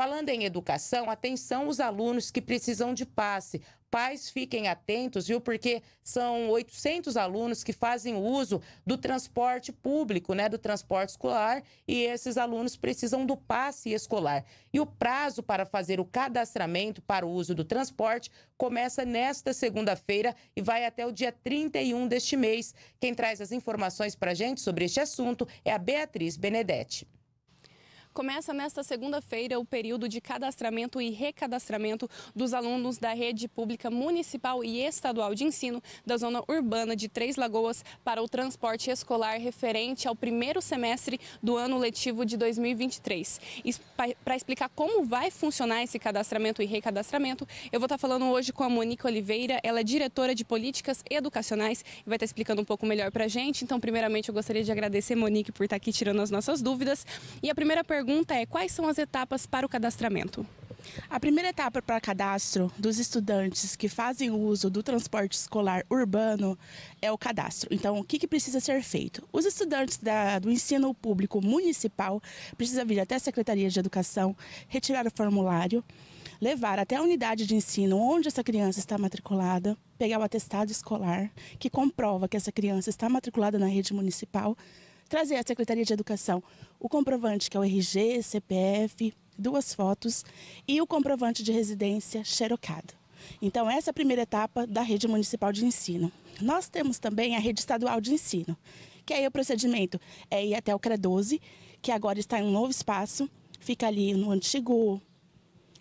Falando em educação, atenção os alunos que precisam de passe. Pais fiquem atentos, viu? Porque são 800 alunos que fazem uso do transporte público, né? Do transporte escolar. E esses alunos precisam do passe escolar. E o prazo para fazer o cadastramento para o uso do transporte começa nesta segunda-feira e vai até o dia 31 deste mês. Quem traz as informações para a gente sobre este assunto é a Beatriz Benedetti começa nesta segunda-feira o período de cadastramento e recadastramento dos alunos da rede pública municipal e estadual de ensino da zona urbana de Três Lagoas para o transporte escolar referente ao primeiro semestre do ano letivo de 2023. Para explicar como vai funcionar esse cadastramento e recadastramento, eu vou estar tá falando hoje com a Monique Oliveira, ela é diretora de políticas educacionais e vai estar tá explicando um pouco melhor para a gente. Então, primeiramente, eu gostaria de agradecer, Monique, por estar tá aqui tirando as nossas dúvidas. E a primeira pergunta pergunta é: quais são as etapas para o cadastramento? A primeira etapa para cadastro dos estudantes que fazem uso do transporte escolar urbano é o cadastro. Então, o que, que precisa ser feito? Os estudantes da, do ensino público municipal precisam vir até a Secretaria de Educação, retirar o formulário, levar até a unidade de ensino onde essa criança está matriculada, pegar o atestado escolar que comprova que essa criança está matriculada na rede municipal trazer à Secretaria de Educação o comprovante, que é o RG, CPF, duas fotos e o comprovante de residência xerocado. Então, essa é a primeira etapa da rede municipal de ensino. Nós temos também a rede estadual de ensino, que aí o procedimento é ir até o CRE 12, que agora está em um novo espaço, fica ali no antigo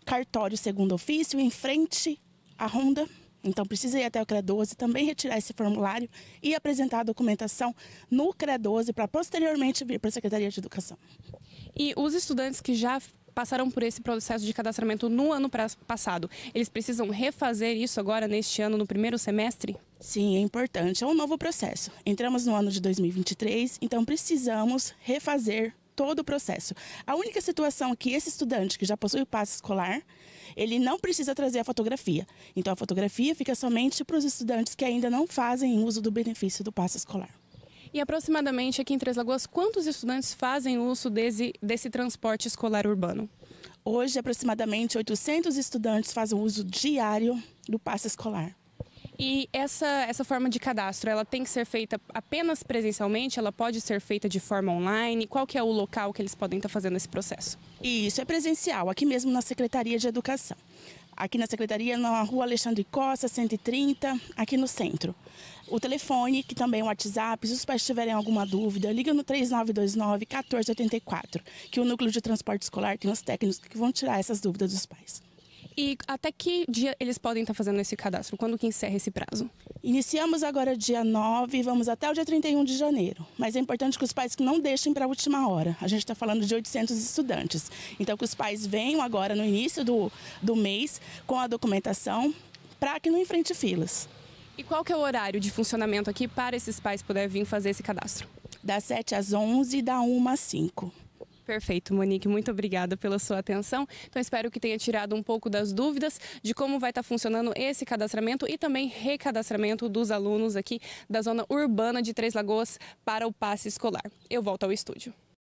cartório segundo ofício, em frente à Ronda então precisa ir até o CREA 12, também retirar esse formulário e apresentar a documentação no CREA 12 para posteriormente vir para a Secretaria de Educação. E os estudantes que já passaram por esse processo de cadastramento no ano passado, eles precisam refazer isso agora neste ano, no primeiro semestre? Sim, é importante. É um novo processo. Entramos no ano de 2023, então precisamos refazer todo o processo. A única situação é que esse estudante que já possui o passe escolar, ele não precisa trazer a fotografia. Então a fotografia fica somente para os estudantes que ainda não fazem uso do benefício do passe escolar. E aproximadamente aqui em Três Lagoas, quantos estudantes fazem uso desse, desse transporte escolar urbano? Hoje, aproximadamente 800 estudantes fazem uso diário do passe escolar. E essa, essa forma de cadastro, ela tem que ser feita apenas presencialmente? Ela pode ser feita de forma online? Qual que é o local que eles podem estar fazendo esse processo? Isso, é presencial, aqui mesmo na Secretaria de Educação. Aqui na Secretaria, na rua Alexandre Costa, 130, aqui no centro. O telefone, que também é o WhatsApp, se os pais tiverem alguma dúvida, liga no 3929 1484, que o Núcleo de Transporte Escolar tem os técnicos que vão tirar essas dúvidas dos pais. E até que dia eles podem estar fazendo esse cadastro? Quando que encerra esse prazo? Iniciamos agora dia 9 e vamos até o dia 31 de janeiro. Mas é importante que os pais não deixem para a última hora. A gente está falando de 800 estudantes. Então que os pais venham agora no início do, do mês com a documentação para que não enfrente filas. E qual que é o horário de funcionamento aqui para esses pais poderem vir fazer esse cadastro? Das 7 às 11 e da 1 às 5. Perfeito, Monique, muito obrigada pela sua atenção. Então, espero que tenha tirado um pouco das dúvidas de como vai estar tá funcionando esse cadastramento e também recadastramento dos alunos aqui da zona urbana de Três Lagoas para o passe escolar. Eu volto ao estúdio.